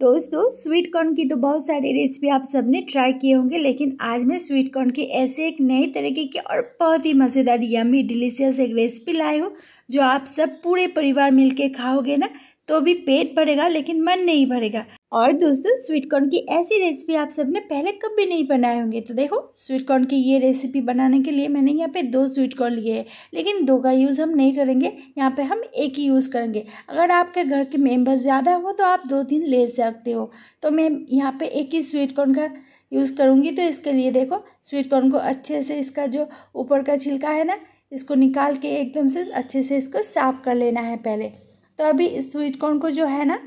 दोस्तों sweet corn की तो बहुत सारी रेसिपी आप सबने ट्राई किए होंगे लेकिन आज मैं स्वीट कॉर्न की ऐसे एक नई तरीके की और बहुत ही मज़ेदार यमी डिलीशियस एक रेसिपी लाई हूँ जो आप सब पूरे परिवार मिलके खाओगे ना तो भी पेट भरेगा लेकिन मन नहीं भरेगा और दोस्तों स्वीट कॉर्न की ऐसी रेसिपी आप सबने पहले कभी नहीं बनाए होंगे तो देखो स्वीट कॉर्न की ये रेसिपी बनाने के लिए मैंने यहाँ पे दो स्वीट कॉर्न लिए हैं लेकिन दो का यूज़ हम नहीं करेंगे यहाँ पे हम एक ही यूज़ करेंगे अगर आपके घर के मेंबर ज़्यादा हो तो आप दो तीन ले सकते हो तो मैं यहाँ पर एक ही स्वीट कॉर्न का यूज़ करूँगी तो इसके लिए देखो स्वीट कॉर्न को अच्छे से इसका जो ऊपर का छिलका है ना इसको निकाल के एकदम से अच्छे से इसको साफ़ कर लेना है पहले तो अभी इस स्वीट कॉर्न को जो है ना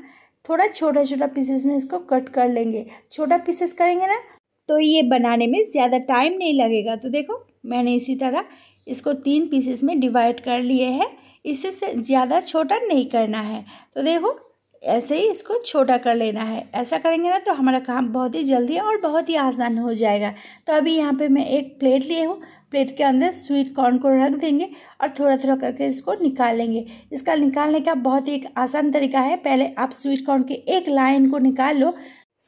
थोड़ा छोटा छोटा पीसेस में इसको कट कर लेंगे छोटा पीसेस करेंगे ना तो ये बनाने में ज़्यादा टाइम नहीं लगेगा तो देखो मैंने इसी तरह इसको तीन पीसेस में डिवाइड कर लिए है इससे ज़्यादा छोटा नहीं करना है तो देखो ऐसे ही इसको छोटा कर लेना है ऐसा करेंगे ना तो हमारा काम बहुत ही जल्दी और बहुत ही आसान हो जाएगा तो अभी यहाँ पे मैं एक प्लेट लिए हूँ प्लेट के अंदर स्वीट कॉर्न को रख देंगे और थोड़ा थोड़ा करके इसको निकालेंगे इसका निकालने का बहुत ही एक आसान तरीका है पहले आप स्वीट कॉर्न के एक लाइन को निकाल लो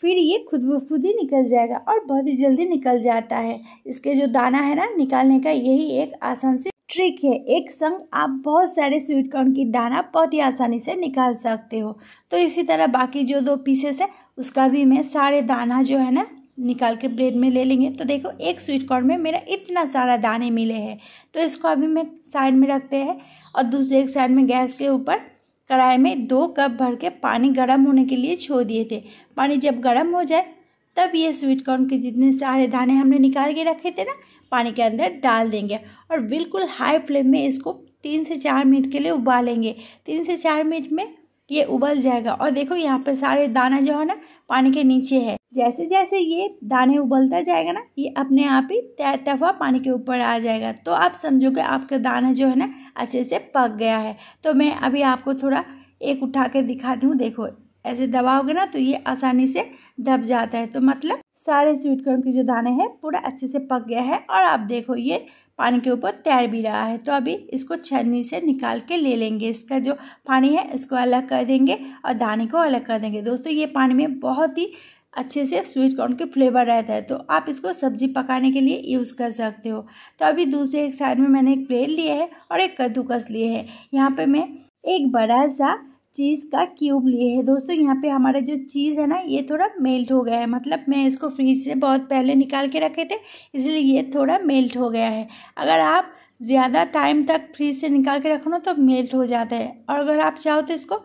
फिर ये खुद ब खुद ही निकल जाएगा और बहुत ही जल्दी निकल जाता है इसके जो दाना है ना निकालने का यही एक आसान से ट्रिक है एक संग आप बहुत सारे स्वीट कॉर्न की दाना बहुत ही आसानी से निकाल सकते हो तो इसी तरह बाकी जो दो पीसेस है उसका भी मैं सारे दाना जो है ना निकाल के ब्रेड में ले लेंगे तो देखो एक स्वीट कॉर्न में मेरा इतना सारा दाने मिले हैं तो इसको अभी मैं साइड में रखते हैं और दूसरे एक साइड में गैस के ऊपर कढ़ाई में दो कप भर के पानी गर्म होने के लिए छोड़ दिए थे पानी जब गर्म हो जाए तब ये स्वीट कॉर्न के जितने सारे दाने हमने निकाल के रखे थे ना पानी के अंदर डाल देंगे और बिल्कुल हाई फ्लेम में इसको तीन से चार मिनट के लिए उबालेंगे तीन से चार मिनट में ये उबल जाएगा और देखो यहाँ पे सारे दाना जो है ना पानी के नीचे है जैसे जैसे ये दाने उबलता जाएगा ना ये अपने आप ही तैरता हुआ पानी के ऊपर आ जाएगा तो आप समझोगे आपका दाना जो है ना अच्छे से पक गया है तो मैं अभी आपको थोड़ा एक उठा के दिखाती हूँ देखो ऐसे दबाओगे ना तो ये आसानी से दब जाता है तो मतलब सारे स्वीट कॉर्न के जो दाने हैं पूरा अच्छे से पक गया है और आप देखो ये पानी के ऊपर तैर भी रहा है तो अभी इसको छन्नी से निकाल के ले लेंगे इसका जो पानी है इसको अलग कर देंगे और दाने को अलग कर देंगे दोस्तों ये पानी में बहुत ही अच्छे से स्वीट कॉर्न के फ्लेवर रहता है तो आप इसको सब्जी पकाने के लिए यूज़ कर सकते हो तो अभी दूसरे एक साइड में मैंने एक प्लेट लिया है और एक कद्दूकस लिए है यहाँ पे मैं एक बड़ा सा चीज़ का क्यूब लिए है दोस्तों यहाँ पे हमारा जो चीज़ है ना ये थोड़ा मेल्ट हो गया है मतलब मैं इसको फ्रीज से बहुत पहले निकाल के रखे थे इसलिए ये थोड़ा मेल्ट हो गया है अगर आप ज़्यादा टाइम तक फ्रिज से निकाल के रखना तो मेल्ट हो जाता है और अगर आप चाहो तो इसको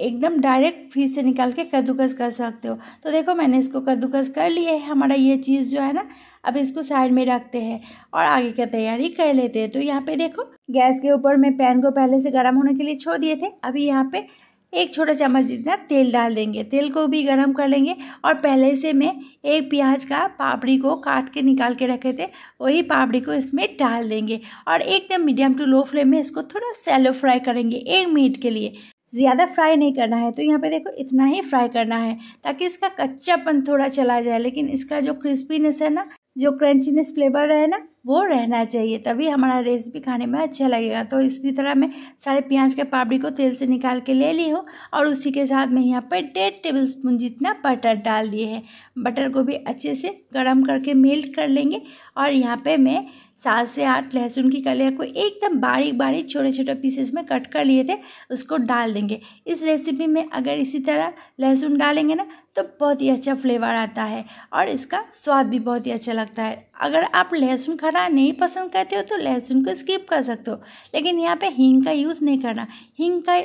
एकदम डायरेक्ट फ्रीज से निकाल के कद्दूकस कर सकते हो तो देखो मैंने इसको कद्दूकस कर लिया है हमारा ये चीज़ जो है ना अब इसको साइड में रखते हैं और आगे का तैयारी कर लेते हैं तो यहाँ पे देखो गैस के ऊपर मैं पैन को पहले से गर्म होने के लिए छोड़ दिए थे अभी यहाँ पे एक छोटा चम्मच जितना तेल डाल देंगे तेल को भी गर्म कर लेंगे और पहले से मैं एक प्याज का पापड़ी को काट के निकाल के रखे थे वही पापड़ी को इसमें डाल देंगे और एकदम मीडियम टू लो फ्लेम में इसको थोड़ा सेलो फ्राई करेंगे एक मिनट के लिए ज़्यादा फ्राई नहीं करना है तो यहाँ पे देखो इतना ही फ्राई करना है ताकि इसका कच्चापन थोड़ा चला जाए लेकिन इसका जो क्रिस्पीनेस है ना जो क्रंचीनेस फ्लेवर है ना वो रहना चाहिए तभी हमारा रेसिपी खाने में अच्छा लगेगा तो इसी तरह मैं सारे प्याज के पापड़ी को तेल से निकाल के ले ली हूँ और उसी के साथ मैं यहाँ पर डेढ़ टेबल स्पून जितना बटर डाल दिए हैं बटर को भी अच्छे से गर्म करके मेल्ट कर लेंगे और यहाँ पर मैं सात से आठ लहसुन की कलियाँ को एकदम बारीक बारीक छोटे छोटे पीसेस में कट कर लिए थे उसको डाल देंगे इस रेसिपी में अगर इसी तरह लहसुन डालेंगे ना तो बहुत ही अच्छा फ्लेवर आता है और इसका स्वाद भी बहुत ही अच्छा लगता है अगर आप लहसुन खाना नहीं पसंद करते हो तो लहसुन को स्किप कर सकते हो लेकिन यहाँ पे हींग का यूज़ नहीं करना हींग का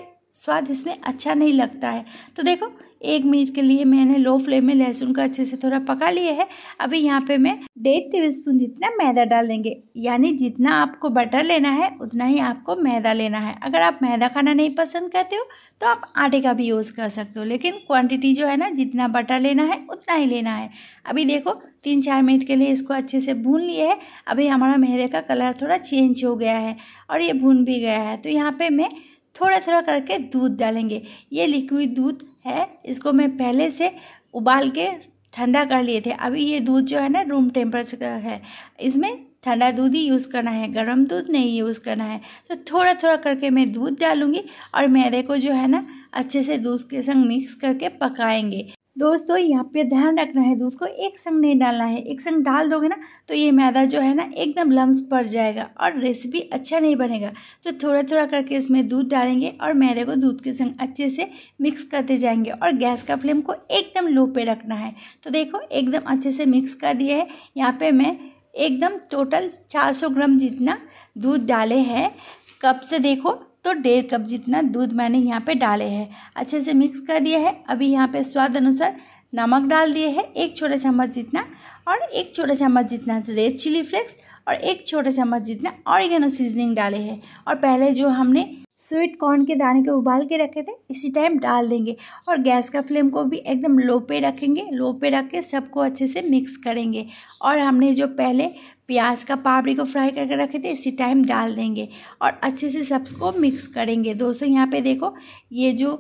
स्वाद इसमें अच्छा नहीं लगता है तो देखो एक मिनट के लिए मैंने लो फ्लेम में लहसुन का अच्छे से थोड़ा पका लिया है अभी यहाँ पे मैं डेढ़ टेबल स्पून जितना मैदा डाल देंगे यानी जितना आपको बटर लेना है उतना ही आपको मैदा लेना है अगर आप मैदा खाना नहीं पसंद करते हो तो आप आटे का भी यूज़ कर सकते हो लेकिन क्वान्टिटी जो है ना जितना बटर लेना है उतना ही लेना है अभी देखो तीन चार मिनट के लिए इसको अच्छे से भून लिए है अभी हमारा मैदे का कलर थोड़ा चेंज हो गया है और ये भून भी गया है तो यहाँ पर मैं थोड़ा थोड़ा करके दूध डालेंगे ये लिक्विड दूध है इसको मैं पहले से उबाल के ठंडा कर लिए थे अभी ये दूध जो है ना रूम टेम्परेचर का है इसमें ठंडा दूध ही यूज़ करना है गर्म दूध नहीं यूज़ करना है तो थोड़ा थोड़ा करके मैं दूध डालूँगी और मैदे को जो है ना अच्छे से दूध के संग मिक्स करके पकाएंगे दोस्तों यहाँ पे ध्यान रखना है दूध को एक संग नहीं डालना है एक संग डाल दोगे ना तो ये मैदा जो है ना एकदम लम्स पड़ जाएगा और रेसिपी अच्छा नहीं बनेगा तो थोड़ा थोड़ा करके इसमें दूध डालेंगे और मैदे को दूध के संग अच्छे से मिक्स करते जाएंगे और गैस का फ्लेम को एकदम लो पे रखना है तो देखो एकदम अच्छे से मिक्स कर दिया है यहाँ पर मैं एकदम टोटल चार ग्राम जितना दूध डाले हैं कप से देखो तो डेढ़ कप जितना दूध मैंने यहाँ पे डाले हैं अच्छे से मिक्स कर दिया है अभी यहाँ पे स्वाद अनुसार नमक डाल दिए है एक छोटा चम्मच जितना और एक छोटा चम्मच जितना रेड चिली फ्लेक्स और एक छोटा चम्मच जितना ऑरिगेनो सीजनिंग डाले हैं और पहले जो हमने स्वीट कॉर्न के दाने को उबाल के रखे थे इसी टाइम डाल देंगे और गैस का फ्लेम को भी एकदम लो पे रखेंगे लो पे रख के सबको अच्छे से मिक्स करेंगे और हमने जो पहले प्याज का पापड़ी को फ्राई करके रखे थे इसी टाइम डाल देंगे और अच्छे से सबको मिक्स करेंगे दोस्तों यहाँ पे देखो ये जो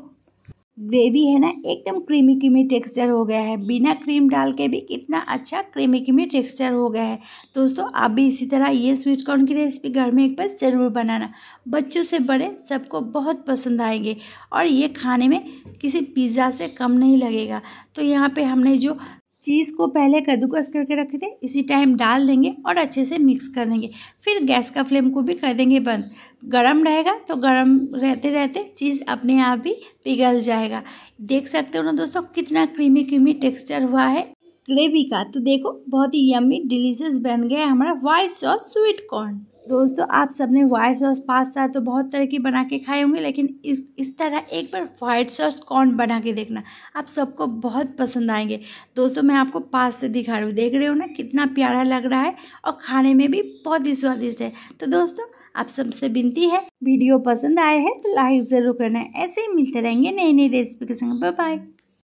ग्रेवी है ना एकदम क्रीमी क्रीमी टेक्सचर हो गया है बिना क्रीम डाल के भी कितना अच्छा क्रीमी क्रीमी टेक्सचर हो गया है दोस्तों आप भी इसी तरह ये स्वीट कॉर्न की रेसिपी घर में एक बार ज़रूर बनाना बच्चों से बड़े सबको बहुत पसंद आएंगे और ये खाने में किसी पिज़्ज़ा से कम नहीं लगेगा तो यहाँ पे हमने जो चीज़ को पहले कद्दूकस करके रख दें इसी टाइम डाल देंगे और अच्छे से मिक्स कर देंगे फिर गैस का फ्लेम को भी कर देंगे बंद गरम रहेगा तो गरम रहते रहते चीज़ अपने आप ही पिघल जाएगा देख सकते हो ना दोस्तों कितना क्रीमी क्रीमी टेक्सचर हुआ है ग्रेवी का तो देखो बहुत ही यम्मी डिलीशियस बन गया है हमारा वाइट सॉस स्वीट कॉर्न दोस्तों आप सबने व्हाइट सॉस पास्ता तो बहुत तरह की बना के खाए होंगे लेकिन इस इस तरह एक बार वाइट सॉस कॉर्न बना के देखना आप सबको बहुत पसंद आएंगे दोस्तों मैं आपको पास से दिखा रही हूँ देख रहे हो ना कितना प्यारा लग रहा है और खाने में भी बहुत ही स्वादिष्ट है तो दोस्तों आप सबसे विनती है वीडियो पसंद आए हैं तो लाइक ज़रूर करना है ऐसे ही मिलते रहेंगे नई नई रेसिपी के संग बाय